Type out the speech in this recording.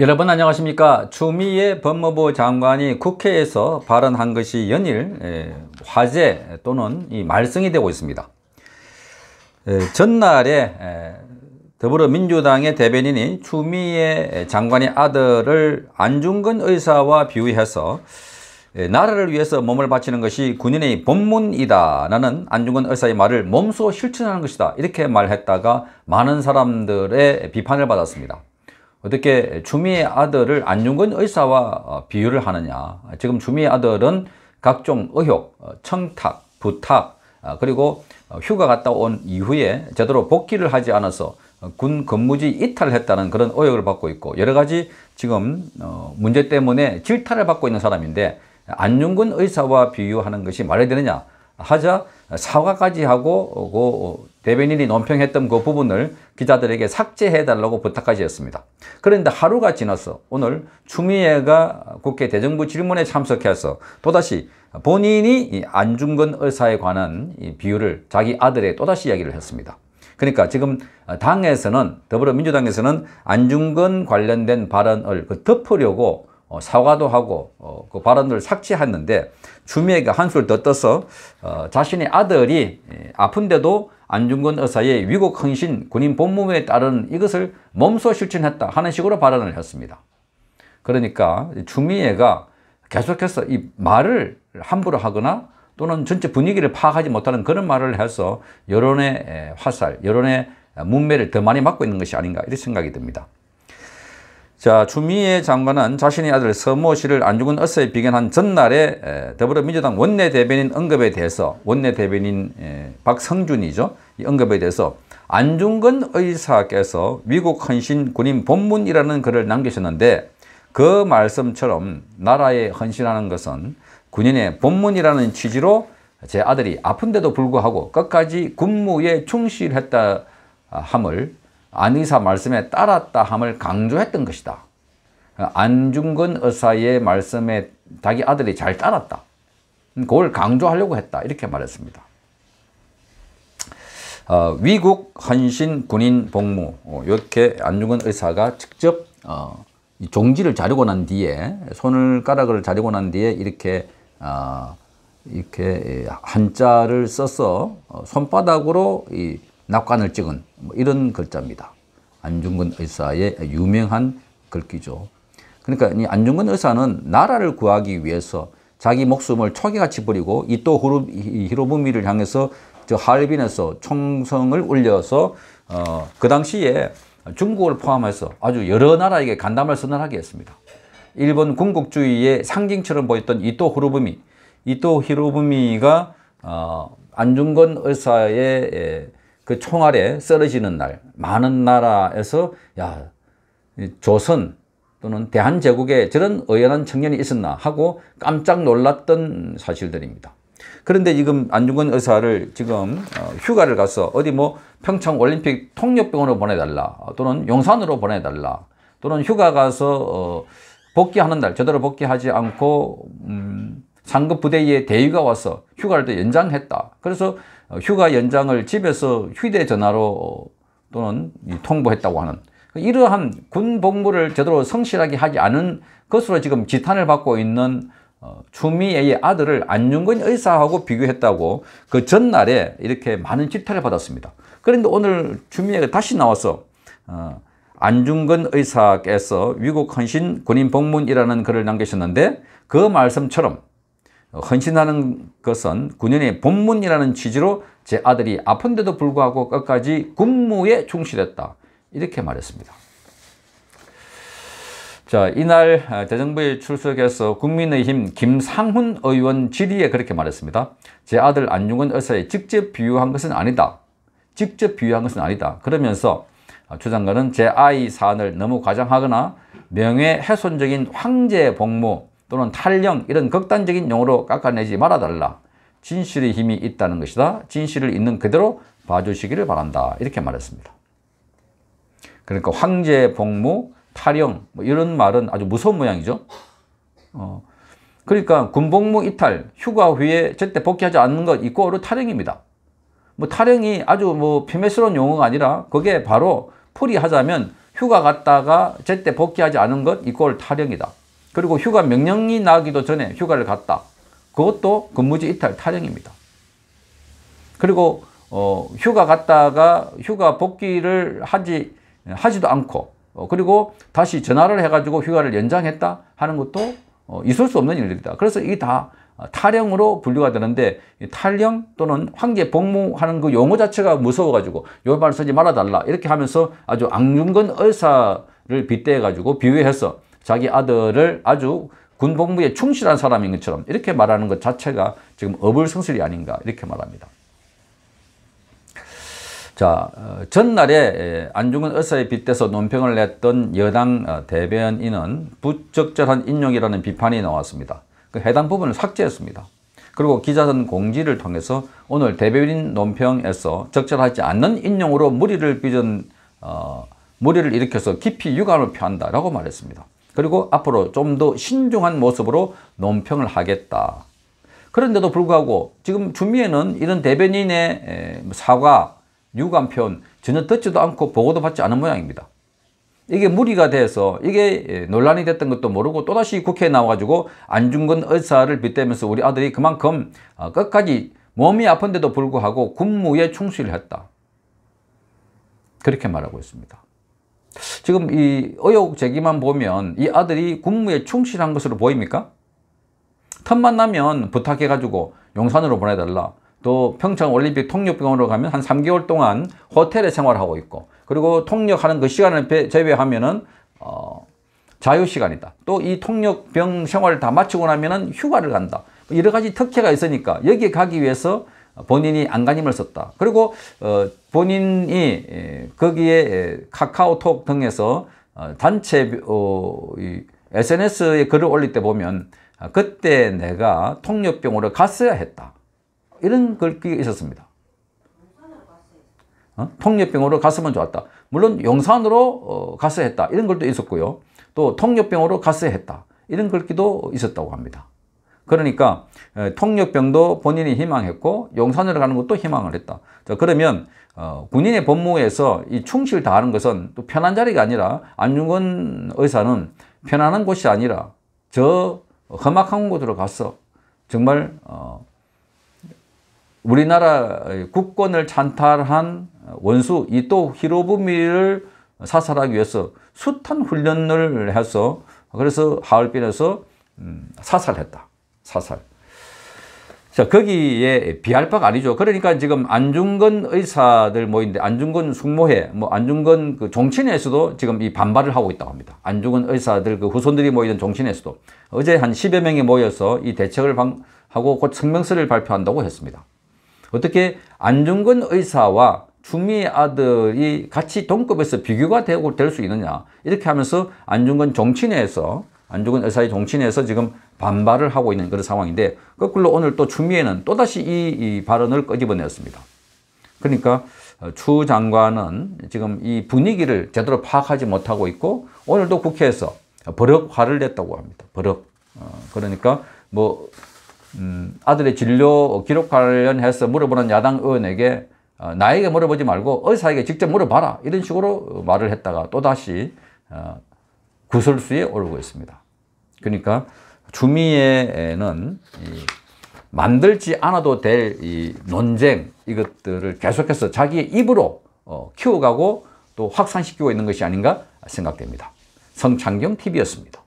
여러분 안녕하십니까 추미애 법무부 장관이 국회에서 발언한 것이 연일 예, 화제 또는 말썽이 되고 있습니다 예, 전날에 예, 더불어민주당의 대변인이 추미애 장관의 아들을 안중근 의사와 비유해서 나라를 위해서 몸을 바치는 것이 군인의 본문이다 라는 안중근 의사의 말을 몸소 실천하는 것이다 이렇게 말했다가 많은 사람들의 비판을 받았습니다 어떻게 주미의 아들을 안중근 의사와 어, 비유를 하느냐. 지금 주미의 아들은 각종 의혹, 어, 청탁, 부탁, 어, 그리고 휴가 갔다 온 이후에 제대로 복귀를 하지 않아서 군 근무지 이탈했다는 을 그런 의혹을 받고 있고 여러 가지 지금 문제 때문에 질타를 받고 있는 사람인데 안중근 의사와 비유하는 것이 말이 되느냐 하자 사과까지 하고 대변인이 논평했던 그 부분을 기자들에게 삭제해달라고 부탁까지 했습니다. 그런데 하루가 지났어 오늘 추미애가 국회 대정부 질문에 참석해서 또다시 본인이 안중근 의사에 관한 비유를 자기 아들의 또다시 이야기를 했습니다. 그러니까 지금 당에서는 더불어민주당에서는 안중근 관련된 발언을 그 덮으려고 어, 사과도 하고 어, 그 발언을 삭제했는데 주미애가 한술 더 떠서 어, 자신의 아들이 예, 아픈데도 안중근 의사의 위국 헌신 군인 본무에 따른 이것을 몸소 실천했다 하는 식으로 발언을 했습니다. 그러니까 주미애가 계속해서 이 말을 함부로 하거나 또는 전체 분위기를 파악하지 못하는 그런 말을 해서 여론의 화살, 여론의 문매를 더 많이 막고 있는 것이 아닌가 이렇 생각이 듭니다. 자, 추미애 장관은 자신의 아들 서모 씨를 안중근 어사에 비견한 전날에 더불어민주당 원내대변인 언급에 대해서 원내대변인 박성준이죠. 이 언급에 대해서 안중근 의사께서 미국 헌신 군인 본문이라는 글을 남기셨는데 그 말씀처럼 나라에 헌신하는 것은 군인의 본문이라는 취지로 제 아들이 아픈데도 불구하고 끝까지 군무에 충실했다 아, 함을 안의사 말씀에 따랐다 함을 강조했던 것이다. 안중근 의사의 말씀에 자기 아들이 잘 따랐다. 그걸 강조하려고 했다. 이렇게 말했습니다. 어, 위국 헌신 군인 복무 어, 이렇게 안중근 의사가 직접 어, 종지를 자르고 난 뒤에 손을가락을 자르고 난 뒤에 이렇게 어, 이렇게 예, 한자를 써서 어, 손바닥으로 이 낙관을 찍은 뭐 이런 글자입니다. 안중근 의사의 유명한 글귀죠. 그러니까 이 안중근 의사는 나라를 구하기 위해서 자기 목숨을 초기같이 버리고 이토 히로부미를 향해서 저 하얼빈에서 총성을 올려서 어, 그 당시에 중국을 포함해서 아주 여러 나라에게 간담을 선언하게 했습니다. 일본 군국주의의 상징처럼 보였던 이토 히로부미, 이토 히로부미가 어, 안중근 의사의 예, 그 총알에 쓰러지는 날 많은 나라에서 야 조선 또는 대한제국에 저런 의연한 청년이 있었나 하고 깜짝 놀랐던 사실들입니다. 그런데 지금 안중근 의사를 지금 어, 휴가를 가서 어디 뭐 평창 올림픽 통역병원으로 보내달라 또는 용산으로 보내달라 또는 휴가 가서 어, 복귀하는 날 제대로 복귀하지 않고 음, 상급 부대의 대위가 와서 휴가를 또 연장했다. 그래서 어, 휴가 연장을 집에서 휴대전화로 어, 또는 통보했다고 하는 이러한 군 복무를 제대로 성실하게 하지 않은 것으로 지금 지탄을 받고 있는 추미애의 어, 아들을 안중근 의사하고 비교했다고 그 전날에 이렇게 많은 질타를 받았습니다. 그런데 오늘 추미애가 다시 나와서 안중근 의사께서 위국 헌신 군인 복문이라는 글을 남기셨는데 그 말씀처럼 헌신하는 것은 9년의 본문이라는 취지로 제 아들이 아픈데도 불구하고 끝까지 군무에 충실했다. 이렇게 말했습니다. 자, 이날 아, 대정부에 출석해서 국민의힘 김상훈 의원 질의에 그렇게 말했습니다. 제 아들 안중근 의사에 직접 비유한 것은 아니다. 직접 비유한 것은 아니다. 그러면서 주 아, 장관은 제 아이 사안을 너무 과장하거나 명예훼손적인 황제 복무 또는 탈령 이런 극단적인 용어로 깎아내지 말아달라. 진실의 힘이 있다는 것이다. 진실을 있는 그대로 봐주시기를 바란다. 이렇게 말했습니다. 그러니까 황제 복무, 탈영 뭐 이런 말은 아주 무서운 모양이죠. 어, 그러니까 군복무 이탈, 휴가 후에 절대 복귀하지 않는 것 이꼬르 탈영입니다. 뭐 탈영이 아주 뭐피매스러운 용어가 아니라 그게 바로 풀이하자면 휴가 갔다가 제때 복귀하지 않은 것 이꼴 탈영이다. 그리고 휴가 명령이 나기도 전에 휴가를 갔다. 그것도 근무지 이탈 타령입니다. 그리고 어, 휴가 갔다가 휴가 복귀를 하지 하지도 않고 어, 그리고 다시 전화를 해가지고 휴가를 연장했다 하는 것도 어, 있을 수 없는 일입니다 그래서 이다타령으로 분류가 되는데 탈령 또는 황제 복무하는 그 용어 자체가 무서워가지고 요말 쓰지 말아달라 이렇게 하면서 아주 악윤근 의사를 빗대가지고 비유해서 자기 아들을 아주 군복무에 충실한 사람인 것처럼 이렇게 말하는 것 자체가 지금 어불성설이 아닌가 이렇게 말합니다. 자 어, 전날에 안중근 의사에 빗대서 논평을 냈던 여당 어, 대변인은 부적절한 인용이라는 비판이 나왔습니다. 그 해당 부분을 삭제했습니다. 그리고 기자단 공지를 통해서 오늘 대변인 논평에서 적절하지 않는 인용으로 무리를 빚은 어, 무리를 일으켜서 깊이 유감을 표한다라고 말했습니다. 그리고 앞으로 좀 더 신중한 모습으로 논평을 하겠다. 그런데도 불구하고 지금 주미에는 이런 대변인의 사과, 유감 표현 전혀 듣지도 않고 보고도 받지 않은 모양입니다. 이게 무리가 돼서 이게 논란이 됐던 것도 모르고 또다시 국회에 나와가지고 안중근 의사를 빗대면서 우리 아들이 그만큼 어, 끝까지 몸이 아픈데도 불구하고 군무에 충실했다. 그렇게 말하고 있습니다. 지금 이 의혹 제기만 보면 이 아들이 군무에 충실한 것으로 보입니까? 텀만 나면 부탁해가지고 용산으로 보내달라. 또 평창올림픽 통역병원으로 가면 한 3개월 동안 호텔에 생활하고 있고 그리고 통역하는 그 시간을 제외하면 은 어, 자유시간이다. 또 이 통역병 생활을 다 마치고 나면 은 휴가를 간다. 뭐 여러 가지 특혜가 있으니까 여기에 가기 위해서 본인이 안간힘을 썼다. 그리고 어, 본인이 예, 거기에 예, 카카오톡 등에서 어, 단체 SNS에 어, 글을 올릴 때 보면 아, 그때 내가 통역병으로 갔어야 했다. 이런 글귀가 있었습니다. 어? 통역병으로 갔으면 좋았다. 물론 용산으로 갔어야 했다. 이런 글도 있었고요. 또통역병으로 갔어야 했다. 이런 글귀도 있었다고 합니다. 그러니까 통역병도 본인이 희망했고 용산으로 가는 것도 희망을 했다. 자 그러면 어, 군인의 법무에서 이 충실 다하는 것은 또 편한 자리가 아니라 안중근 의사는 편안한 곳이 아니라 저 험악한 곳으로 가서 정말 어, 우리나라 국권을 찬탈한 원수 이토 히로부미를 사살하기 위해서 숱한 훈련을 해서 그래서 하얼빈에서 음, 사살했다. 사살. 자, 거기에 비할 바가 아니죠. 그러니까 지금 안중근 의사들 모인데 안중근 숙모회, 뭐 안중근 그 종친회에서도 지금 이 반발을 하고 있다고 합니다. 안중근 의사들 그 후손들이 모이던 종친회에서도 어제 한1여 명이 모여서 이 대책을 방, 하고 곧 성명서를 발표한다고 했습니다. 어떻게 안중근 의사와 추미 아들이 같이 동급에서 비교가 되고 될 수 있느냐 이렇게 하면서 안중근 종친회에서 안 죽은 의사의 동친에서 지금 반발을 하고 있는 그런 상황인데 거꾸로 오늘 또 추미애는 또다시 이, 이 발언을 끄집어내었습니다. 그러니까 어, 추 장관은 지금 이 분위기를 제대로 파악하지 못하고 있고 오늘도 국회에서 버럭 화를 냈다고 합니다. 버럭. 어, 그러니까 뭐 음, 아들의 진료 기록 관련해서 물어보는 야당 의원에게 어, 나에게 물어보지 말고 의사에게 직접 물어봐라 이런 식으로 말을 했다가 또다시 어, 구설수에 오르고 있습니다. 그러니까 주미에는 만들지 않아도 될 이 논쟁 이것들을 계속해서 자기의 입으로 어, 키워가고 또 확산시키고 있는 것이 아닌가 생각됩니다. 성창경 TV였습니다.